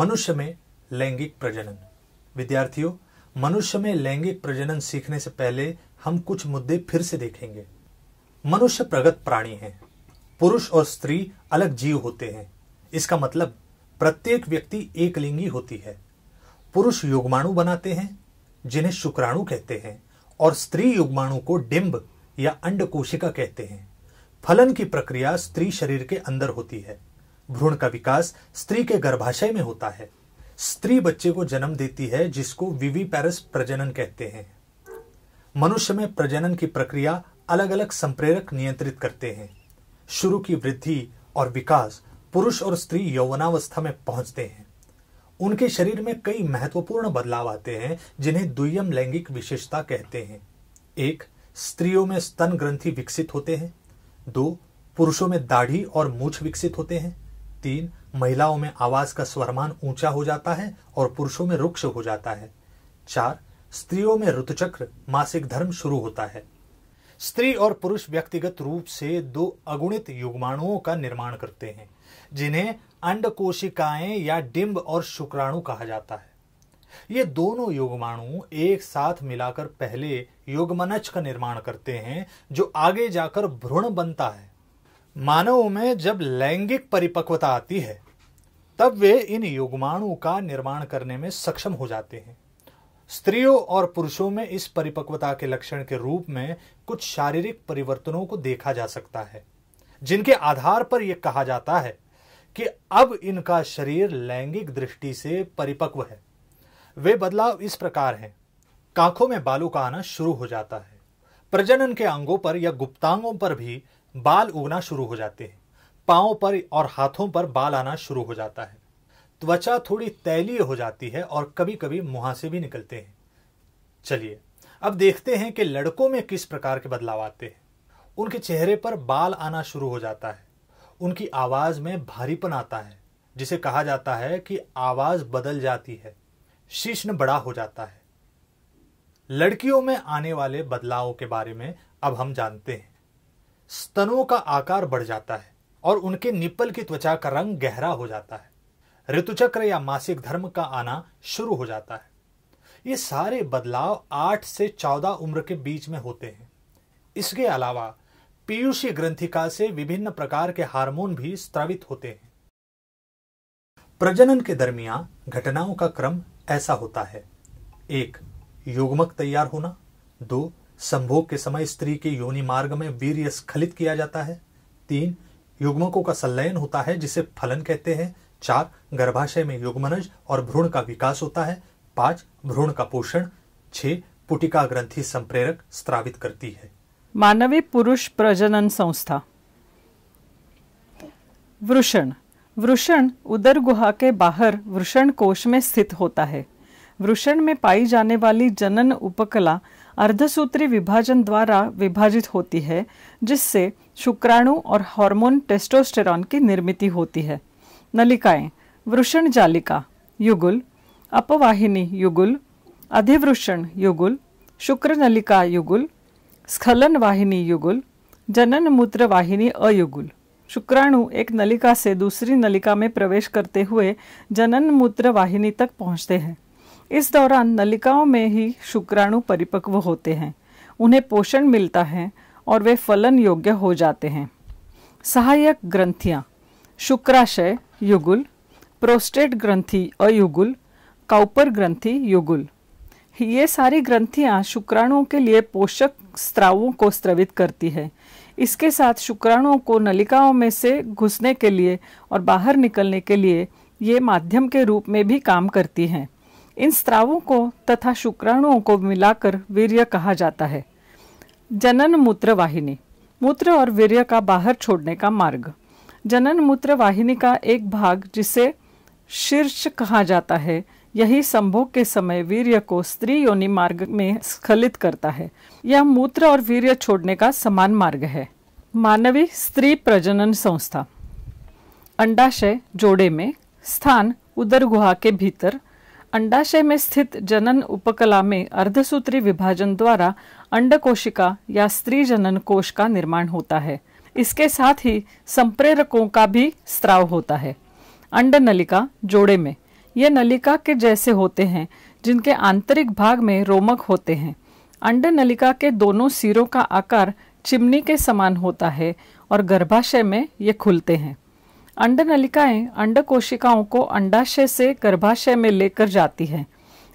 मनुष्य में लैंगिक प्रजनन विद्यार्थियों मनुष्य में लैंगिक प्रजनन सीखने से पहले हम कुछ मुद्दे फिर से देखेंगे मनुष्य प्रगत प्राणी है पुरुष और स्त्री अलग जीव होते हैं इसका मतलब प्रत्येक व्यक्ति एक लिंगी होती है पुरुष युग्माणु बनाते हैं जिन्हें शुक्राणु कहते हैं और स्त्री युग्माणु को डिम्ब या अंड कोशिका कहते हैं फलन की प्रक्रिया स्त्री शरीर के अंदर होती है भ्रूण का विकास स्त्री के गर्भाशय में होता है स्त्री बच्चे को जन्म देती है जिसको विवी पैरस प्रजनन कहते हैं मनुष्य में प्रजनन की प्रक्रिया अलग अलग संप्रेरक नियंत्रित करते हैं शुरू की वृद्धि और विकास पुरुष और स्त्री यौवनावस्था में पहुंचते हैं उनके शरीर में कई महत्वपूर्ण बदलाव आते हैं जिन्हें दुयम लैंगिक विशेषता कहते हैं एक स्त्रियों में स्तन ग्रंथि विकसित होते हैं दो पुरुषों में दाढ़ी और मूछ विकसित होते हैं तीन महिलाओं में आवाज का स्वरमान ऊंचा हो जाता है और पुरुषों में रुक्ष हो जाता है चार स्त्रियों में ऋतुचक्र मासिक धर्म शुरू होता है स्त्री और पुरुष व्यक्तिगत रूप से दो अगुणित युग्माणुओं का निर्माण करते हैं जिन्हें अंड कोशिकाएं या डिम्ब और शुक्राणु कहा जाता है ये दोनों युग्माणु एक साथ मिलाकर पहले युग्मनच का निर्माण करते हैं जो आगे जाकर भ्रूण बनता है मानवों में जब लैंगिक परिपक्वता आती है तब वे इन युग्माणु का निर्माण करने में सक्षम हो जाते हैं स्त्रियों और पुरुषों में इस परिपक्वता के लक्षण के रूप में कुछ शारीरिक परिवर्तनों को देखा जा सकता है जिनके आधार पर यह कहा जाता है कि अब इनका शरीर लैंगिक दृष्टि से परिपक्व है वे बदलाव इस प्रकार हैं कांखों में बालों का आना शुरू हो जाता है प्रजनन के अंगों पर या गुप्तांगों पर भी बाल उगना शुरू हो जाते हैं पाओ पर और हाथों पर बाल आना शुरू हो जाता है त्वचा थोड़ी तैलीय हो जाती है और कभी कभी मुहासे भी निकलते हैं चलिए अब देखते हैं कि लड़कों में किस प्रकार के बदलाव आते हैं उनके चेहरे पर बाल आना शुरू हो जाता है उनकी आवाज़ में भारीपन आता है जिसे कहा जाता है कि आवाज़ बदल जाती है शीष्ण बड़ा हो जाता है लड़कियों में आने वाले बदलावों के बारे में अब हम जानते हैं स्तनों का आकार बढ़ जाता है और उनके निप्पल की त्वचा का रंग गहरा हो जाता है ऋतुचक्र या मासिक धर्म का आना शुरू हो जाता है ये सारे बदलाव आठ से चौदह उम्र के बीच में होते हैं इसके अलावा पीयूषी ग्रंथिका से विभिन्न प्रकार के हार्मोन भी स्त्रावित होते हैं प्रजनन के दरमियान घटनाओं का क्रम ऐसा होता है एक युग्मक तैयार होना दो संभोग के समय स्त्री के योनि मार्ग में वीर्य स्खलित किया जाता है तीन युग्मकों का संलयन होता है जिसे फलन कहते हैं चार गर्भाशय में युग्मनज और भ्रूण का विकास होता है पांच भ्रूण का पोषण छह पुटिका ग्रंथि संप्रेरक स्त्रावित करती है मानवी पुरुष प्रजनन संस्था वृषण वृषण उदर गुहा के बाहर वृषण कोश में स्थित होता है वृषण में पाई जाने वाली जनन उपकला अर्धसूत्री विभाजन द्वारा विभाजित होती है जिससे शुक्राणु और हार्मोन टेस्टोस्टेरॉन की निर्मित होती है नलिकाएं वृषण जालिका युगुल अपवाहिनी युगुल अधिवृषण युगुल शुक्र नलिका युगुल स्खलन वाहिनी युगुल जनन मूत्र वाहिनी अयुगुल शुक्राणु एक नलिका से दूसरी नलिका में प्रवेश करते हुए जनन मूत्र वाहिनी तक पहुंचते हैं इस दौरान नलिकाओं में ही शुक्राणु परिपक्व होते हैं उन्हें पोषण मिलता है और वे फलन योग्य हो जाते हैं सहायक ग्रंथियाँ शुक्राशय युगुल प्रोस्टेट ग्रंथि अयुगुल काउपर ग्रंथि युगुल ये सारी ग्रंथियाँ शुक्राणुओं के लिए पोषक स्त्रावों को स्त्रवित करती है इसके साथ शुक्राणुओं को नलिकाओं में से घुसने के लिए और बाहर निकलने के लिए ये माध्यम के रूप में भी काम करती हैं इन स्त्रावों को तथा शुक्राणुओं को मिलाकर वीर्य कहा जाता है जनन मूत्र वाहिनी मूत्र और वीर्य का बाहर छोड़ने का मार्ग जनन मूत्र वाहिनी का एक भाग जिसे शीर्ष कहा जाता है यही संभोग के समय वीर्य को स्त्री योनि मार्ग में स्खलित करता है यह मूत्र और वीर्य छोड़ने का समान मार्ग है मानवी स्त्री प्रजनन संस्था अंडाशय जोड़े में स्थान उदर गुहा के भीतर अंडाशय में स्थित जनन उपकला में अर्धसूत्री विभाजन द्वारा अंड कोशिका या स्त्री जनन कोश का निर्माण होता है इसके साथ ही संप्रेरकों का भी स्त्राव होता है अंड नलिका जोड़े में ये नलिका के जैसे होते हैं जिनके आंतरिक भाग में रोमक होते हैं अंड नलिका के दोनों सिरों का आकार चिमनी के समान होता है और गर्भाशय में ये खुलते हैं अंड नलिकाएं अंडर कोशिकाओं को अंडाशय से गर्भाशय में लेकर जाती है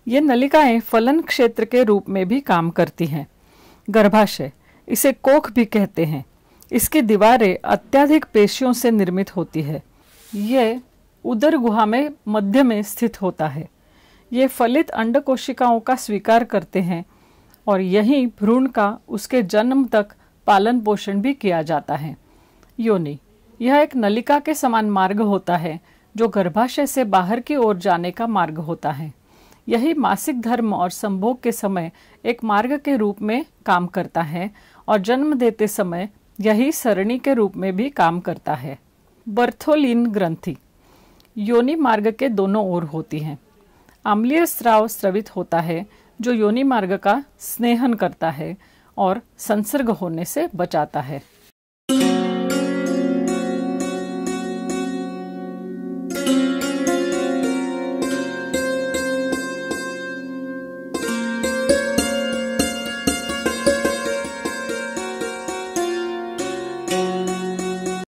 ये नलिकाएं फलन क्षेत्र के रूप में भी काम करती हैं गर्भाशय इसे कोख भी कहते हैं इसकी दीवारें अत्याधिक पेशियों से निर्मित होती है यह उदर गुहा में मध्य में स्थित होता है ये फलित अंड कोशिकाओं का स्वीकार करते हैं और यहीं भ्रूण का उसके जन्म तक पालन पोषण भी किया जाता है योनि यह एक नलिका के समान मार्ग होता है जो गर्भाशय से बाहर की ओर जाने का मार्ग होता है यही मासिक धर्म और संभोग के समय एक मार्ग के रूप में काम करता है और जन्म देते समय यही सरणी के रूप में भी काम करता है बर्थोलिन ग्रंथि योनि मार्ग के दोनों ओर होती है आम्लीय स्राव स्रवित होता है जो योनि मार्ग का स्नेहन करता है और संसर्ग होने से बचाता है